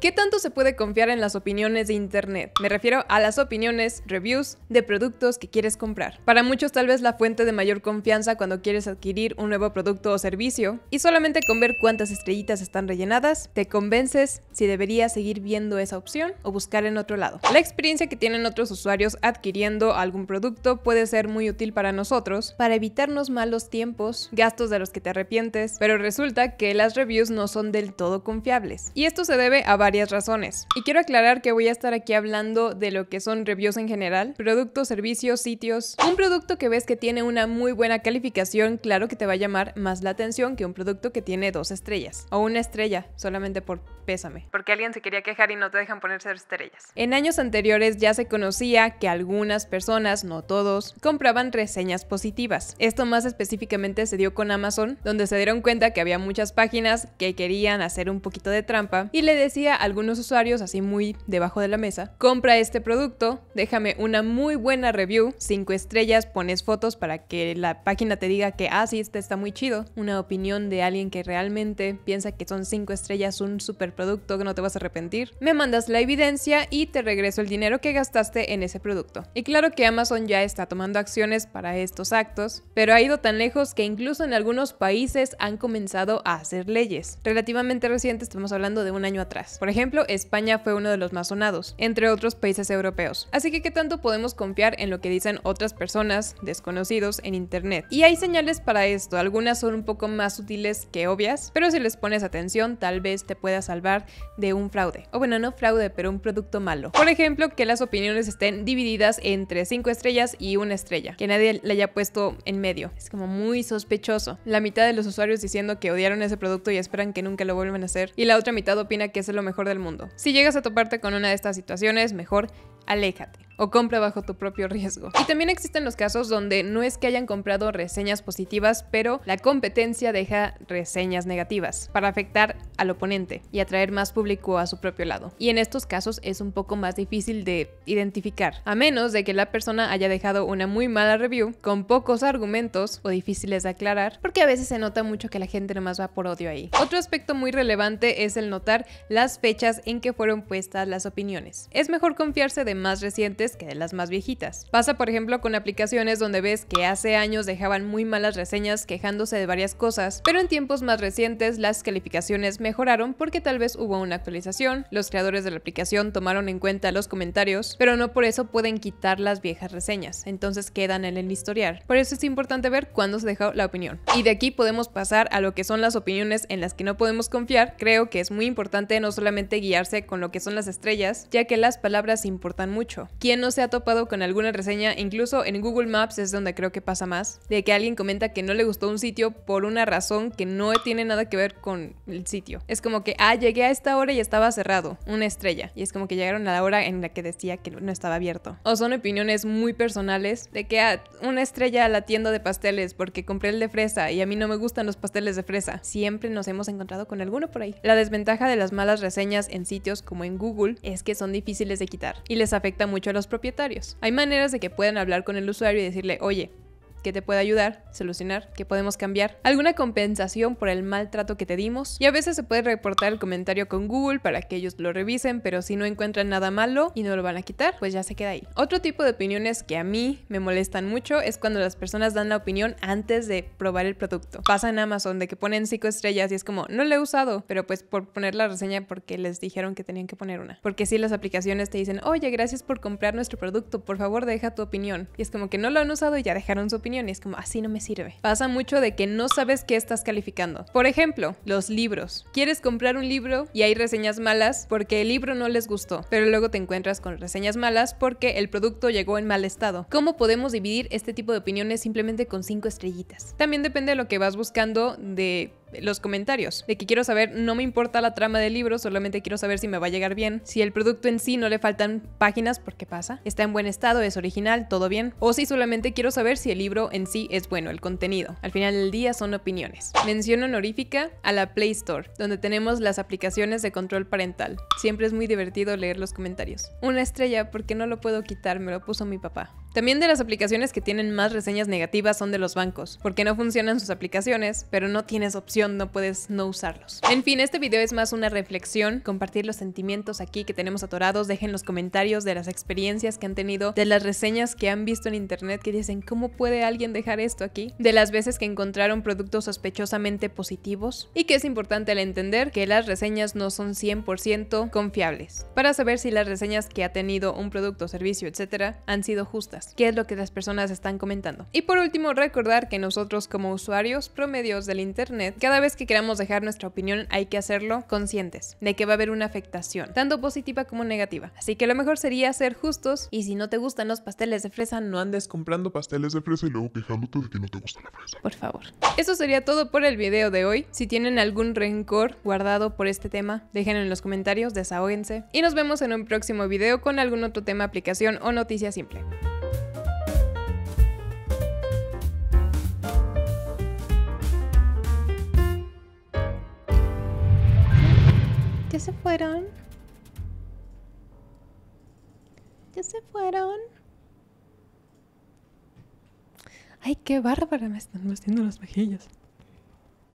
¿Qué tanto se puede confiar en las opiniones de Internet? Me refiero a las opiniones, reviews de productos que quieres comprar. Para muchos tal vez la fuente de mayor confianza cuando quieres adquirir un nuevo producto o servicio, y solamente con ver cuántas estrellitas están rellenadas, te convences si deberías seguir viendo esa opción o buscar en otro lado. La experiencia que tienen otros usuarios adquiriendo algún producto puede ser muy útil para nosotros, para evitarnos malos tiempos, gastos de los que te arrepientes, pero resulta que las reviews no son del todo confiables. Y esto se debe a varios varias razones. Y quiero aclarar que voy a estar aquí hablando de lo que son reviews en general, productos, servicios, sitios. Un producto que ves que tiene una muy buena calificación, claro que te va a llamar más la atención que un producto que tiene dos estrellas o una estrella solamente por Pésame. Porque alguien se quería quejar y no te dejan ponerse cero estrellas. En años anteriores ya se conocía que algunas personas, no todos, compraban reseñas positivas. Esto más específicamente se dio con Amazon, donde se dieron cuenta que había muchas páginas que querían hacer un poquito de trampa y le decía a algunos usuarios así muy debajo de la mesa, compra este producto, déjame una muy buena review, cinco estrellas, pones fotos para que la página te diga que, así ah, sí, este está muy chido, una opinión de alguien que realmente piensa que son cinco estrellas un super producto, que no te vas a arrepentir. Me mandas la evidencia y te regreso el dinero que gastaste en ese producto. Y claro que Amazon ya está tomando acciones para estos actos, pero ha ido tan lejos que incluso en algunos países han comenzado a hacer leyes. Relativamente reciente, estamos hablando de un año atrás. Por ejemplo, España fue uno de los más sonados, entre otros países europeos. Así que, ¿qué tanto podemos confiar en lo que dicen otras personas, desconocidos, en Internet? Y hay señales para esto, algunas son un poco más útiles que obvias, pero si les pones atención, tal vez te puedas de un fraude. O bueno, no fraude, pero un producto malo. Por ejemplo, que las opiniones estén divididas entre cinco estrellas y una estrella, que nadie le haya puesto en medio. Es como muy sospechoso. La mitad de los usuarios diciendo que odiaron ese producto y esperan que nunca lo vuelvan a hacer, y la otra mitad opina que es lo mejor del mundo. Si llegas a toparte con una de estas situaciones, mejor aléjate o compra bajo tu propio riesgo. Y también existen los casos donde no es que hayan comprado reseñas positivas, pero la competencia deja reseñas negativas para afectar al oponente y atraer más público a su propio lado. Y en estos casos es un poco más difícil de identificar, a menos de que la persona haya dejado una muy mala review con pocos argumentos o difíciles de aclarar, porque a veces se nota mucho que la gente nomás va por odio ahí. Otro aspecto muy relevante es el notar las fechas en que fueron puestas las opiniones. Es mejor confiarse de más recientes que de las más viejitas. Pasa por ejemplo con aplicaciones donde ves que hace años dejaban muy malas reseñas quejándose de varias cosas, pero en tiempos más recientes las calificaciones mejoraron porque tal vez hubo una actualización, los creadores de la aplicación tomaron en cuenta los comentarios, pero no por eso pueden quitar las viejas reseñas, entonces quedan en el historial. Por eso es importante ver cuándo se dejó la opinión. Y de aquí podemos pasar a lo que son las opiniones en las que no podemos confiar. Creo que es muy importante no solamente guiarse con lo que son las estrellas, ya que las palabras importan mucho. ¿Quién no se ha topado con alguna reseña? Incluso en Google Maps es donde creo que pasa más, de que alguien comenta que no le gustó un sitio por una razón que no tiene nada que ver con el sitio. Es como que, ah, llegué a esta hora y estaba cerrado, una estrella. Y es como que llegaron a la hora en la que decía que no estaba abierto. O son opiniones muy personales de que, ah, una estrella a la tienda de pasteles porque compré el de fresa y a mí no me gustan los pasteles de fresa. Siempre nos hemos encontrado con alguno por ahí. La desventaja de las malas reseñas en sitios como en Google es que son difíciles de quitar y les afecta mucho a los propietarios. Hay maneras de que puedan hablar con el usuario y decirle, oye, que te puede ayudar, solucionar, que podemos cambiar, alguna compensación por el maltrato que te dimos y a veces se puede reportar el comentario con Google para que ellos lo revisen, pero si no encuentran nada malo y no lo van a quitar, pues ya se queda ahí. Otro tipo de opiniones que a mí me molestan mucho es cuando las personas dan la opinión antes de probar el producto. Pasa en Amazon de que ponen 5 estrellas y es como, no lo he usado, pero pues por poner la reseña porque les dijeron que tenían que poner una. Porque si las aplicaciones te dicen, oye, gracias por comprar nuestro producto, por favor deja tu opinión. Y es como que no lo han usado y ya dejaron su opinión y es como, así no me sirve. Pasa mucho de que no sabes qué estás calificando. Por ejemplo, los libros. Quieres comprar un libro y hay reseñas malas porque el libro no les gustó, pero luego te encuentras con reseñas malas porque el producto llegó en mal estado. ¿Cómo podemos dividir este tipo de opiniones simplemente con cinco estrellitas? También depende de lo que vas buscando de los comentarios. De que quiero saber, no me importa la trama del libro, solamente quiero saber si me va a llegar bien, si el producto en sí no le faltan páginas, porque pasa, está en buen estado, es original, todo bien, o si solamente quiero saber si el libro en sí es bueno, el contenido. Al final del día son opiniones. Mención honorífica a la Play Store, donde tenemos las aplicaciones de control parental. Siempre es muy divertido leer los comentarios. Una estrella porque no lo puedo quitar, me lo puso mi papá. También de las aplicaciones que tienen más reseñas negativas son de los bancos, porque no funcionan sus aplicaciones, pero no tienes opción, no puedes no usarlos. En fin, este video es más una reflexión, compartir los sentimientos aquí que tenemos atorados, dejen los comentarios de las experiencias que han tenido, de las reseñas que han visto en internet que dicen, ¿cómo puede alguien dejar esto aquí? De las veces que encontraron productos sospechosamente positivos y que es importante al entender que las reseñas no son 100% confiables, para saber si las reseñas que ha tenido un producto, servicio, etcétera, han sido justas qué es lo que las personas están comentando. Y por último, recordar que nosotros como usuarios promedios del Internet, cada vez que queramos dejar nuestra opinión hay que hacerlo conscientes de que va a haber una afectación, tanto positiva como negativa. Así que lo mejor sería ser justos y si no te gustan los pasteles de fresa, no andes comprando pasteles de fresa y luego quejándote de que no te gusta la fresa. Por favor. Eso sería todo por el video de hoy. Si tienen algún rencor guardado por este tema, déjenlo en los comentarios, desahóguense. Y nos vemos en un próximo video con algún otro tema, aplicación o noticia simple. ¿Ya se fueron? ¿Ya se fueron? ¡Ay, qué bárbara! Me están metiendo las mejillas.